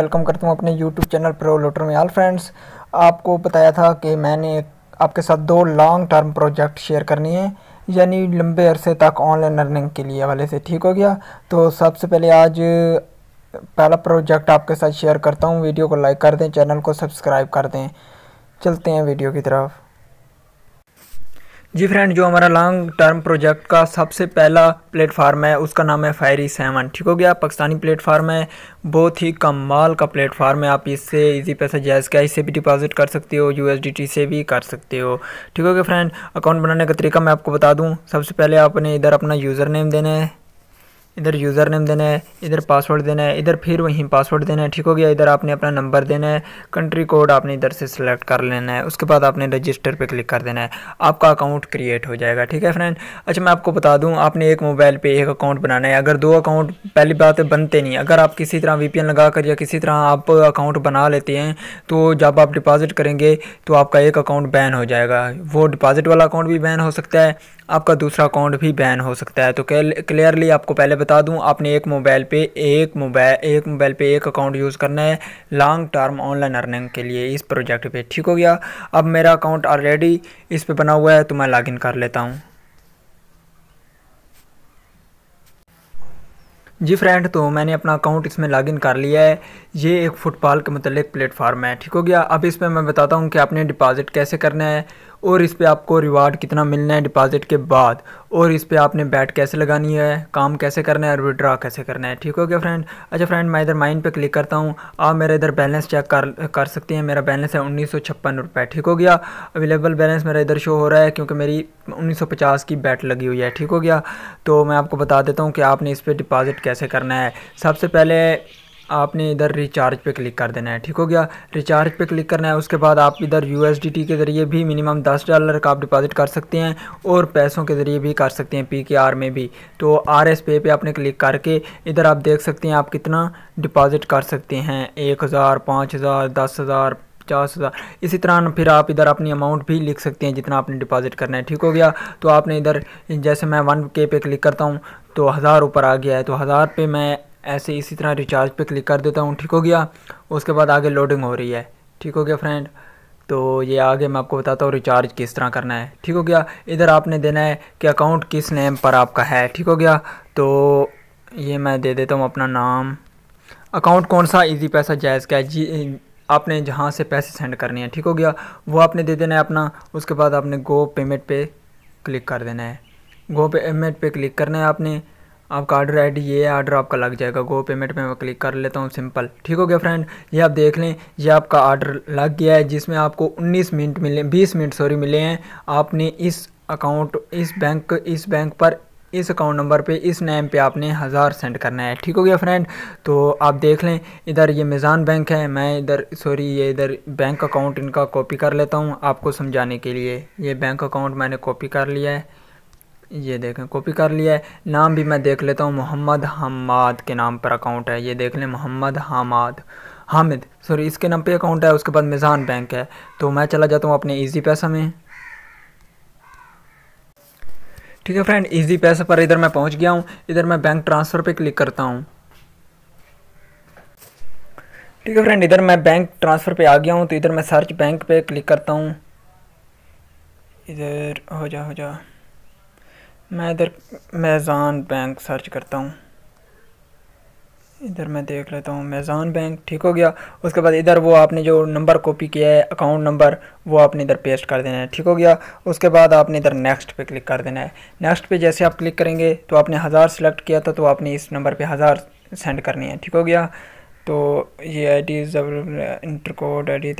welcome करता हूँ अपने यूट्यूब चैनल प्रो लोटर में आल फ्रेंड्स आपको बताया था कि मैंने आपके साथ दो लॉन्ग टर्म प्रोजेक्ट शेयर करनी है यानी लंबे अरसे तक ऑनलाइन अर्निंग के लिए हवाले से ठीक हो गया तो सबसे पहले आज पहला प्रोजेक्ट आपके साथ शेयर करता हूँ वीडियो को लाइक कर दें चैनल को सब्सक्राइब कर दें चलते हैं वीडियो की तरफ जी फ्रेंड जो हमारा लॉन्ग टर्म प्रोजेक्ट का सबसे पहला प्लेटफार्म है उसका नाम है फायरी सेवन ठीक हो गया पाकिस्तानी प्लेटफार्म है बहुत ही कमाल का प्लेटफार्म है आप इससे इजी पैसा जैज कैश से भी डिपॉजिट कर सकते हो यूएसडीटी से भी कर सकते हो ठीक हो गया फ्रेंड अकाउंट बनाने का तरीका मैं आपको बता दूँ सबसे पहले आपने इधर अपना यूज़र नेम देना है इधर यूज़र नेम देना है इधर पासवर्ड देना है इधर फिर वहीं पासवर्ड देना है ठीक हो गया इधर आपने अपना नंबर देना है कंट्री कोड आपने इधर से सिलेक्ट कर लेना है उसके बाद आपने रजिस्टर पे क्लिक कर देना है आपका अकाउंट क्रिएट हो जाएगा ठीक है फ्रेंड अच्छा मैं आपको बता दूं आपने एक मोबाइल पर एक अकाउंट बनाना है अगर दो अकाउंट पहली बात बनते नहीं अगर आप किसी तरह वी लगा कर या किसी तरह आप अकाउंट बना लेते हैं तो जब आप डिपॉज़िट करेंगे तो आपका एक अकाउंट बैन हो जाएगा वो डिपॉज़िट वाला अकाउंट भी बैन हो सकता है आपका दूसरा अकाउंट भी बैन हो सकता है तो क्लियरली आपको पहले बता दूं आपने एक मोबाइल पे एक मोबाइल एक मोबाइल पे एक अकाउंट यूज़ करना है लॉन्ग टर्म ऑनलाइन अर्निंग के लिए इस प्रोजेक्ट पे ठीक हो गया अब मेरा अकाउंट ऑलरेडी इस पे बना हुआ है तो मैं लॉगिन कर लेता हूँ जी फ्रेंड तो मैंने अपना अकाउंट इसमें लॉगिन कर लिया है ये एक फुटबॉल के मतलब प्लेटफार्म है ठीक हो गया अब इसमें मैं बताता हूँ कि आपने डिपॉजिट कैसे करना है और इस पर आपको रिवार्ड कितना मिलना है डिपॉजिट के बाद और इस पर आपने बैट कैसे लगानी है काम कैसे करना है और विड्रा कैसे करना है ठीक हो गया फ्रेंड अच्छा फ्रेंड मैं इधर माइंड पे क्लिक करता हूँ आप मेरा इधर बैलेंस चेक कर कर सकते हैं मेरा बैलेंस है उन्नीस रुपए ठीक हो गया अवेलेबल बैलेंस मेरा इधर शो हो रहा है क्योंकि मेरी 1950 की बैट लगी हुई है ठीक हो गया तो मैं आपको बता देता हूँ कि आपने इस पर डिपॉज़िट कैसे करना है सबसे पहले आपने इधर रिचार्ज पे क्लिक कर देना है ठीक हो गया रिचार्ज पे क्लिक करना है उसके बाद आप इधर यू के ज़रिए भी मिनिमम दस डॉलर का आप डिपॉजिट कर सकते हैं और पैसों के ज़रिए भी कर सकते हैं पी में भी तो आर एस पे पे आपने क्लिक करके इधर आप देख सकते हैं आप कितना डिपॉजिट कर सकते हैं एक हज़ार पाँच हज़ार दस हज़ार पचास हज़ार इसी तरह फिर आप इधर अपनी अमाउंट भी लिख सकते हैं जितना आपने डिपॉजिट करना है ठीक हो गया तो आपने इधर जैसे मैं वन के पे क्लिक करता हूँ तो हज़ार ऊपर आ गया है तो हज़ार पे मैं ऐसे इसी तरह रिचार्ज पे क्लिक कर देता हूँ ठीक हो गया उसके बाद आगे लोडिंग हो रही है ठीक हो गया फ्रेंड तो ये आगे मैं आपको बताता हूँ रिचार्ज किस तरह करना है ठीक हो गया इधर आपने देना है कि अकाउंट किस नेम पर आपका है ठीक हो गया तो ये मैं दे देता हूँ अपना नाम अकाउंट कौन सा इजी पैसा जायज़ का है जी आपने जहाँ से पैसे सेंड करने हैं ठीक हो गया वो आपने दे देना है अपना उसके बाद आपने गो पेमेंट पे क्लिक कर देना है गो पेमेंट पे क्लिक करना है आपने आपका ऑर्डर आईडी ये ऑर्डर आपका लग जाएगा गो पेमेंट में मैं क्लिक कर लेता हूँ सिंपल ठीक हो गया फ्रेंड ये आप देख लें ये आपका ऑर्डर लग गया है जिसमें आपको उन्नीस मिनट मिले बीस मिनट सॉरी मिले हैं आपने इस अकाउंट इस बैंक इस बैंक पर इस अकाउंट नंबर पे इस नेम पे आपने हज़ार सेंड करना है ठीक हो गया फ्रेंड तो आप देख लें इधर ये मिज़ान बैंक है मैं इधर सॉरी ये इधर बैंक अकाउंट इनका कॉपी कर लेता हूँ आपको समझाने के लिए ये बैंक अकाउंट मैंने कॉपी कर लिया है ये देखें कॉपी कर लिया है नाम भी मैं देख लेता हूँ मोहम्मद हमाद के नाम पर अकाउंट है ये देख लें मोहम्मद हमाद हामिद सॉरी इसके नाम पे अकाउंट है उसके बाद मिज़ान बैंक है तो मैं चला जाता हूँ अपने इजी पैसा में ठीक है फ्रेंड इजी पैसा पर इधर मैं पहुँच गया हूँ इधर मैं बैंक ट्रांसफ़र पर क्लिक करता हूँ ठीक है फ्रेंड इधर मैं बैंक ट्रांसफ़र पर आ गया हूँ तो इधर मैं सर्च बैंक पर क्लिक करता हूँ इधर हो जा हो जा मैं इधर मैज़ान बैंक सर्च करता हूँ इधर मैं देख लेता हूँ मैज़ान बैंक ठीक हो गया उसके बाद इधर वो आपने जो नंबर कॉपी किया है अकाउंट नंबर वो आपने इधर पेस्ट कर देना है ठीक हो गया उसके बाद आपने इधर नेक्स्ट पे क्लिक कर देना है नेक्स्ट पे जैसे आप क्लिक करेंगे तो आपने हज़ार सेलेक्ट किया था तो आपने इस नंबर पे हज़ार सेंड करनी है ठीक हो गया तो ये I D enter code I D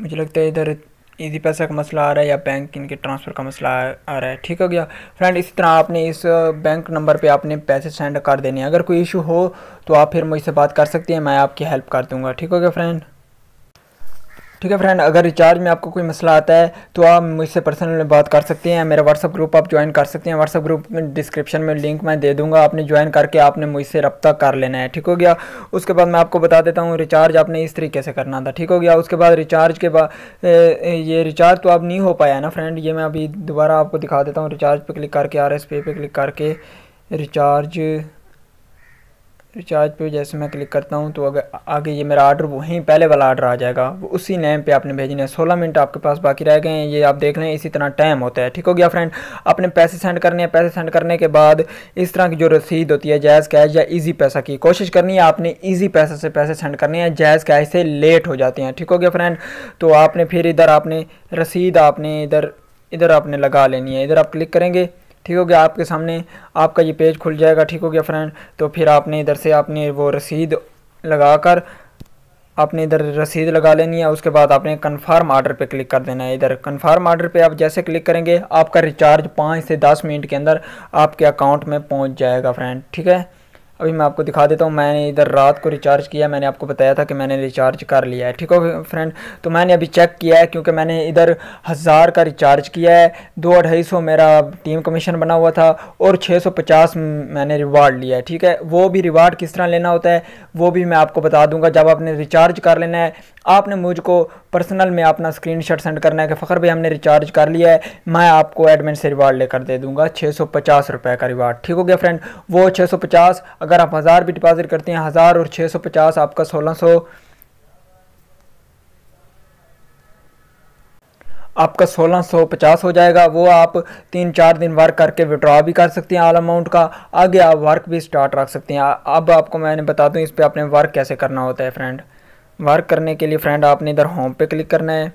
मुझे लगता है इधर इजी पैसा का मसला आ रहा है या बैंक इनके ट्रांसफ़र का मसला आ रहा है ठीक हो गया फ्रेंड इसी तरह आपने इस बैंक नंबर पे आपने पैसे सेंड कर देने हैं अगर कोई इशू हो तो आप फिर मुझसे बात कर सकते हैं मैं आपकी हेल्प कर दूंगा ठीक हो गया फ्रेंड ठीक है फ्रेंड अगर रिचार्ज में आपको कोई मसला आता है तो आप मुझसे पर्सनल में बात कर सकते हैं मेरा व्हाट्सअप ग्रुप आप ज्वाइन कर सकते हैं व्हाट्सअप ग्रुप में डिस्क्रिप्शन में लिंक मैं दे दूंगा आपने ज्वाइन करके आपने मुझसे रब्ता कर लेना है ठीक हो गया उसके बाद मैं आपको बता देता हूँ रिचार्ज आपने इस तरीके से करना था ठीक हो गया उसके बाद रिचार्ज के बाद ये रिचार्ज तो आप नहीं हो पाया ना फ्रेंड ये मैं अभी दोबारा आपको दिखा देता हूँ रिचार्ज पर क्लिक करके आर एस पे क्लिक करके रिचार्ज रिचार्ज पे जैसे मैं क्लिक करता हूँ तो अगर आगे ये मेरा आर्डर वहीं पहले वाला आर्डर आ जाएगा वो उसी नेम पे आपने भेजना है सोलह मिनट आपके पास बाकी रह गए हैं ये आप देख लें इसी तरह टाइम होता है ठीक हो गया फ्रेंड आपने पैसे सेंड करने हैं पैसे सेंड करने के बाद इस तरह की जो रसीद होती है जैज़ कैश या ईजी पैसा की कोशिश करनी है आपने ईजी पैसा से पैसे सेंड करने हैं जैज़ कैश से लेट हो जाते हैं ठीक हो गया फ्रेंड तो आपने फिर इधर आपने रसीद आपने इधर इधर आपने लगा लेनी है इधर आप क्लिक करेंगे ठीक हो गया आपके सामने आपका ये पेज खुल जाएगा ठीक हो गया फ्रेंड तो फिर आपने इधर से आपने वो रसीद लगाकर आपने इधर रसीद लगा लेनी है उसके बाद आपने कन्फर्म आर्डर पे क्लिक कर देना है इधर कन्फर्म आर्डर पे आप जैसे क्लिक करेंगे आपका रिचार्ज पाँच से दस मिनट के अंदर आपके अकाउंट में पहुंच जाएगा फ्रेंड ठीक है अभी मैं आपको दिखा देता हूँ मैंने इधर रात को रिचार्ज किया मैंने आपको बताया था कि मैंने रिचार्ज कर लिया है ठीक हो फ्रेंड तो मैंने अभी चेक किया है क्योंकि मैंने इधर हज़ार का रिचार्ज किया है दो अढ़ाई सौ मेरा टीम कमीशन बना हुआ था और छः सौ पचास मैंने रिवार्ड लिया है ठीक है वो भी रिवार्ड किस तरह लेना होता है वो भी मैं आपको बता दूंगा जब आपने रिचार्ज कर लेना है आपने मुझको पर्सनल में अपना स्क्रीन शॉट सेंड करना है कि फ़खर भाई हमने रिचार्ज कर लिया है मैं आपको एडमिन से रिवार्ड लेकर दे दूंगा छः सौ पचास रुपये का रिवार्ड ठीक हो गया फ्रेंड वो छः सौ पचास अगर आप हज़ार भी डिपॉजिट करते हैं हज़ार और छः सौ पचास आपका सोलह सौ आपका सोलह सौ पचास हो जाएगा वो आप तीन चार दिन वर्क करके विड्रॉ भी कर सकते हैं ऑल अमाउंट का आगे आप वर्क भी स्टार्ट रख सकते हैं अब आपको मैंने बता दूं इस पर आपने वर्क कैसे करना होता है फ्रेंड वर्क करने के लिए फ्रेंड आपने इधर होम पे क्लिक करना है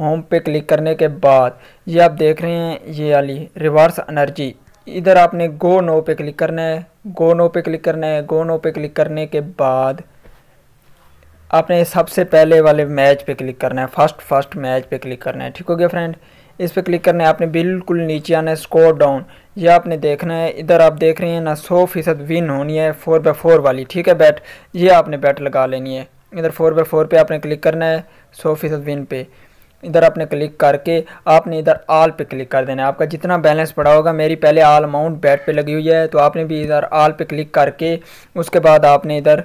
होम पे क्लिक करने के बाद ये आप देख रहे हैं ये वाली रिवर्स एनर्जी इधर आपने गो नो पे क्लिक करना है गो नो पे क्लिक करना है गो नो पे क्लिक करने के बाद आपने सबसे पहले वाले मैच पे क्लिक करना है फर्स्ट फर्स्ट मैच पे क्लिक करना है ठीक हो गया फ्रेंड इस पर क्लिक करना है आपने बिल्कुल नीचे आना है स्कोर डाउन ये आपने देखना है इधर आप देख रहे हैं ना सौ फीसद विन होनी है फोर बाय फोर वाली ठीक है बैट ये आपने बैट लगा लेनी है इधर फोर बाई फोर पर आपने क्लिक करना है सौ फीसद विन पे इधर आपने क्लिक करके आपने इधर आल पे क्लिक कर देना है आपका जितना बैलेंस पड़ा होगा मेरी पहले आल अमाउंट बैट पे लगी हुई है तो आपने भी इधर आल पे क्लिक करके उसके बाद आपने इधर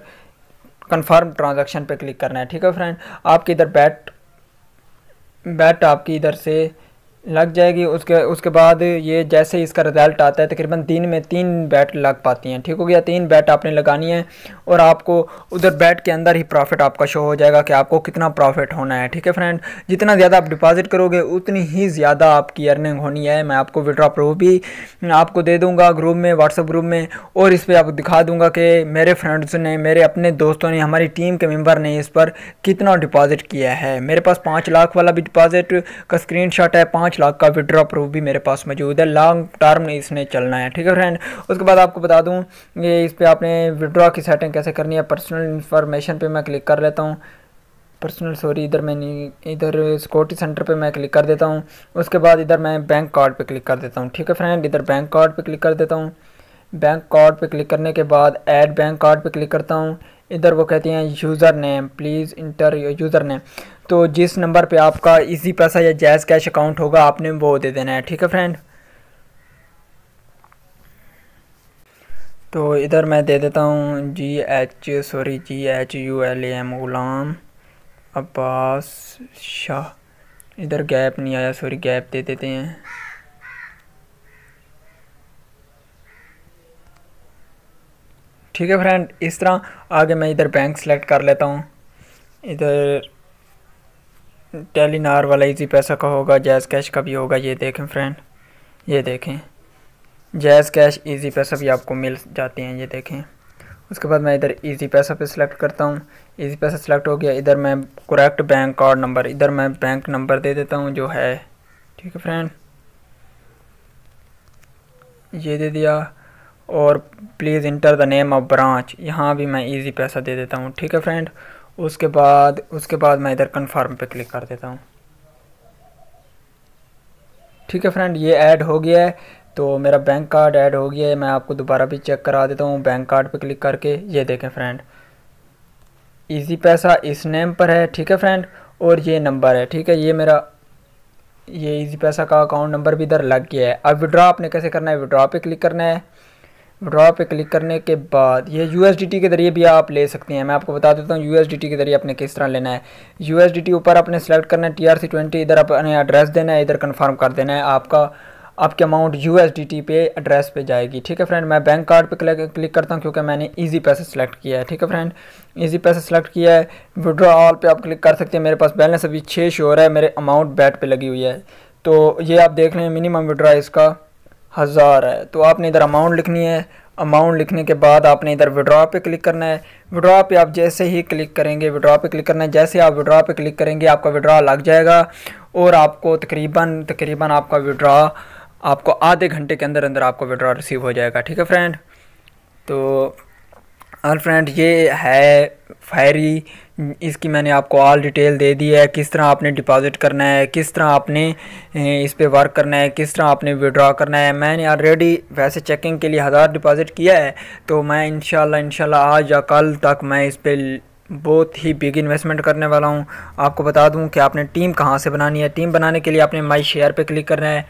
कंफर्म ट्रांजैक्शन पे क्लिक करना है ठीक है फ्रेंड आपकी इधर बैट बैट आपकी इधर से लग जाएगी उसके उसके बाद ये जैसे ही इसका रिज़ल्ट आता है तकरीबन तीन में तीन बैट लग पाती हैं ठीक हो गया तीन बैट आपने लगानी है और आपको उधर बैट के अंदर ही प्रॉफिट आपका शो हो जाएगा कि आपको कितना प्रॉफिट होना है ठीक है फ्रेंड जितना ज़्यादा आप डिपॉजिट करोगे उतनी ही ज़्यादा आपकी अर्निंग होनी है मैं आपको विड्रॉ प्रूफ भी आपको दे दूँगा ग्रुप में व्हाट्सअप ग्रुप में और इस पर आपको दिखा दूँगा कि मेरे फ्रेंड्स ने मेरे अपने दोस्तों ने हमारी टीम के मेम्बर ने इस पर कितना डिपॉज़िट किया है मेरे पास पाँच लाख वाला भी डिपॉज़िट का स्क्रीन है पाँच पाँच लाख का विड्रॉ प्रूफ भी मेरे पास मौजूद है लॉन्ग टर्म इसने चलना है ठीक है फ्रेंड उसके बाद आपको बता दूँ ये इस पर आपने विड्रॉ की सेटिंग कैसे करनी है पर्सनल इन्फॉर्मेशन पर मैं क्लिक कर लेता हूँ पर्सनल सॉरी इधर मैं इधर सिक्योरिटी सेंटर पे मैं क्लिक कर देता हूँ उसके बाद इधर मैं बैंक कार्ड पे क्लिक कर देता हूँ ठीक है फ्रेंड इधर बैंक कार्ड पे क्लिक कर देता हूँ बैंक कार्ड पे क्लिक करने के बाद ऐड बैंक कार्ड पे क्लिक करता हूँ इधर वो कहती हैं user name please enter user name तो जिस नंबर पे आपका इजी पैसा या जैज़ कैश अकाउंट होगा आपने वो दे देना है ठीक है फ्रेंड तो इधर मैं दे देता हूँ G H sorry G H U L A M Ghulam Abbas Shah इधर गैप नहीं आया सॉरी गैप दे देते हैं ठीक है फ्रेंड इस तरह आगे मैं इधर बैंक सेलेक्ट कर लेता हूँ इधर टेलीनार वाला इजी पैसा का होगा जैज़ कैश का भी होगा ये देखें फ्रेंड ये देखें जैज़ कैश इजी पैसा भी आपको मिल जाते हैं ये देखें उसके बाद मैं इधर इजी पैसा पे सिलेक्ट करता हूँ इजी पैसा सिलेक्ट हो गया इधर मैं करेक्ट बैंक कार्ड नंबर इधर मैं बैंक नंबर दे देता हूँ जो है ठीक है फ्रेंड ये दे दिया और please enter the name of branch यहाँ भी मैं इजी पैसा दे देता हूँ ठीक है फ्रेंड उसके बाद उसके बाद मैं इधर कन्फर्म पे क्लिक कर देता हूँ ठीक है फ्रेंड ये ऐड हो गया है तो मेरा बैंक कार्ड ऐड हो गया है मैं आपको दोबारा भी चेक करा देता हूँ बैंक कार्ड पे क्लिक करके ये देखें फ्रेंड इजी पैसा इस नेम पर है ठीक है फ्रेंड और ये नंबर है ठीक है ये मेरा ये इजी पैसा का अकाउंट नंबर भी इधर लग गया है अब विड्रॉ आपने कैसे करना है विड्रॉ पे क्लिक करना है ड्रॉ पे क्लिक करने के बाद ये यू के ज़रिए भी आप ले सकते हैं मैं आपको बता देता हूँ यू के ज़रिए आपने किस तरह लेना है यू ऊपर आपने सेलेक्ट करना है टी आर सी ट्वेंटी इधर अपने एड्रेस देना है इधर कन्फर्म कर देना है आपका आपके अमाउंट यू पे एड्रेस पे जाएगी ठीक है फ्रेंड मैं बैंक कार्ड पे क्लिक करता हूँ क्योंकि मैंने इजी पैसे सेलेक्ट किया है ठीक है फ्रेंड इजी पैसे सेलेक्ट किया है विड्रॉ ऑल पे आप क्लिक कर सकते हैं मेरे पास बैलेंस अभी छः शोर है मेरे अमाउंट बैट पे लगी हुई है तो ये आप देख लें मिनिमम विड्रा इसका हज़ार है तो आपने इधर अमाउंट लिखनी है अमाउंट लिखने के बाद आपने इधर विड्रॉ पे क्लिक करना है विड्रॉ पे आप जैसे ही क्लिक करेंगे विड्रॉ पे क्लिक करना है जैसे आप विड्रॉ पे क्लिक करेंगे आपका विड्रॉ लग जाएगा और आपको तकरीबन तकरीबन आपका विड्रॉ आपको आधे घंटे के अंदर अंदर आपको विड्रॉ रिसीव हो जाएगा ठीक है फ्रेंड तो और हाँ फ्रेंड ये है फायरी हम्म, इसकी मैंने आपको ऑल डिटेल दे दी है किस तरह आपने डिपॉजिट करना है किस तरह आपने इस पर वर्क करना है किस तरह आपने विड्रॉ करना है मैंने ऑलरेडी वैसे चेकिंग के लिए हज़ार डिपॉजिट किया है तो मैं इनशाला इनशाला आज या कल तक मैं इस पर बहुत ही बिग इन्वेस्टमेंट करने वाला हूँ आपको बता दूँ कि आपने टीम कहाँ से बनानी है टीम बनाने के लिए आपने माई शेयर पर क्लिक करना है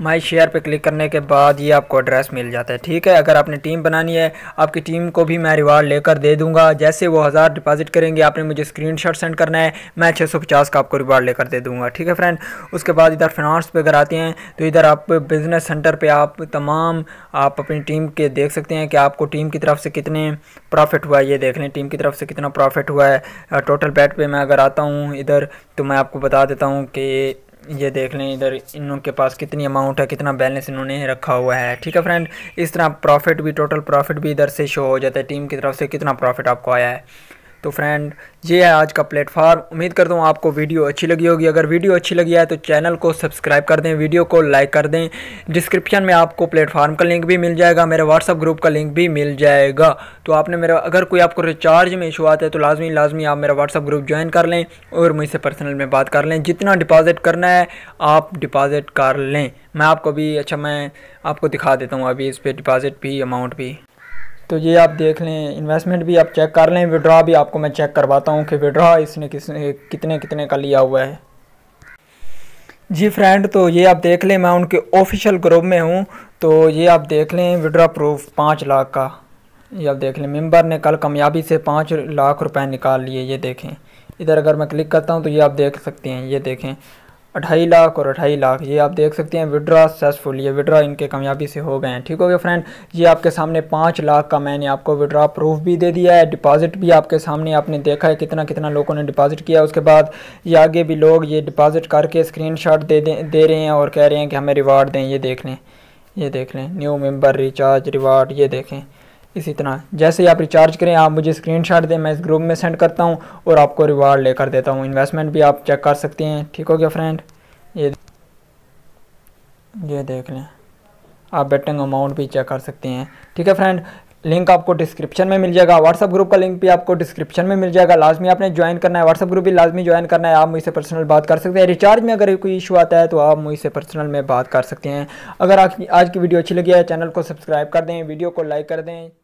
माई शेयर पे क्लिक करने के बाद ये आपको एड्रेस मिल जाता है ठीक है अगर आपने टीम बनानी है आपकी टीम को भी मैं रिवार्ड लेकर दे दूंगा जैसे वो हज़ार डिपॉजिट करेंगे आपने मुझे स्क्रीनशॉट सेंड करना है मैं छः सौ पचास का आपको रिवार्ड लेकर दे दूंगा ठीक है फ्रेंड उसके बाद इधर फिनांस पे अगर आते हैं तो इधर आप बिज़नेस सेंटर पर आप तमाम आप अपनी टीम के देख सकते हैं कि आपको टीम की तरफ से कितने प्रॉफिट हुआ है ये देख लें टीम की तरफ से कितना प्रॉफिट हुआ है टोटल बैट पर मैं अगर आता हूँ इधर तो मैं आपको बता देता हूँ कि ये देख लें इधर इन लोग के पास कितनी अमाउंट है कितना बैलेंस इन्होंने रखा हुआ है ठीक है फ्रेंड इस तरह प्रॉफिट भी टोटल प्रॉफिट भी इधर से शो हो जाता है टीम की तरफ से कितना प्रॉफिट आपको आया है तो फ्रेंड ये है आज का प्लेटफार्म उम्मीद करता हूँ आपको वीडियो अच्छी लगी होगी अगर वीडियो अच्छी लगी है तो चैनल को सब्सक्राइब कर दें वीडियो को लाइक कर दें डिस्क्रिप्शन में आपको प्लेटफार्म का लिंक भी मिल जाएगा मेरे व्हाट्सअप ग्रुप का लिंक भी मिल जाएगा तो आपने मेरा अगर कोई आपको रिचार्ज में इशू आता है तो लाजमी लाजमी आप मेरा व्हाट्सअप ग्रुप ज्वाइन कर लें और मुझसे पर्सनल में बात कर लें जितना डिपॉज़िट करना है आप डिपॉज़िट कर लें मैं आपको भी अच्छा मैं आपको दिखा देता हूँ अभी इस पर डिपॉज़िट भी अमाउंट भी तो ये आप देख लें इन्वेस्टमेंट भी आप चेक कर लें विड्रा भी आपको मैं चेक करवाता हूँ कि विड्रा इसने किसने कितने कितने का लिया हुआ है जी फ्रेंड तो ये आप देख लें मैं उनके ऑफिशियल ग्रुप में हूँ तो ये आप देख लें विड्रा प्रूफ पाँच लाख का ये आप देख लें मेम्बर ने कल कामयाबी से पाँच लाख रुपये निकाल लिए ये देखें इधर अगर मैं क्लिक करता हूँ तो ये आप देख सकते हैं ये देखें अढ़ाई लाख और अढ़ाई लाख ये आप देख सकते हैं विड्रा सक्सेसफुल ये विड्रा इनके कामयाबी से हो गए हैं ठीक हो गया फ्रेंड ये आपके सामने पाँच लाख का मैंने आपको विड्रा प्रूफ भी दे दिया है डिपॉजिट भी आपके सामने आपने देखा है कितना कितना लोगों ने डिपॉजिट किया उसके बाद ये आगे भी लोग ये डिपॉजिट करके स्क्रीन दे, दे दे रहे हैं और कह रहे हैं कि हमें रिवार्ड दें ये देख लें ये देख लें न्यू मेम्बर रिचार्ज रिवार्ड ये देखें इसी तरह जैसे ही आप रिचार्ज करें आप मुझे स्क्रीनशॉट दें मैं इस ग्रुप में सेंड करता हूँ और आपको रिवार्ड लेकर देता हूँ इन्वेस्टमेंट भी आप चेक कर सकते हैं ठीक हो गया फ्रेंड ये ये देख लें आप बेटिंग अमाउंट भी चेक कर सकते हैं ठीक है फ्रेंड लिंक आपको डिस्क्रिप्शन में मिल जाएगा व्हाट्सअप ग्रुप का लिंक भी आपको डिस्क्रिप्शन में मिल जाएगा लाजमी आपने ज्वाइन करना है व्हाट्सअप ग्रुप भी लाजमी ज्वाइन करना है आप मुझसे पर्सनल बात कर सकते हैं रिचार्ज में अगर कोई इशू आता है तो आप मुझसे पर्सनल में बात कर सकते हैं अगर आज की वीडियो अच्छी लगी है चैनल को सब्सक्राइब कर दें वीडियो को लाइक कर दें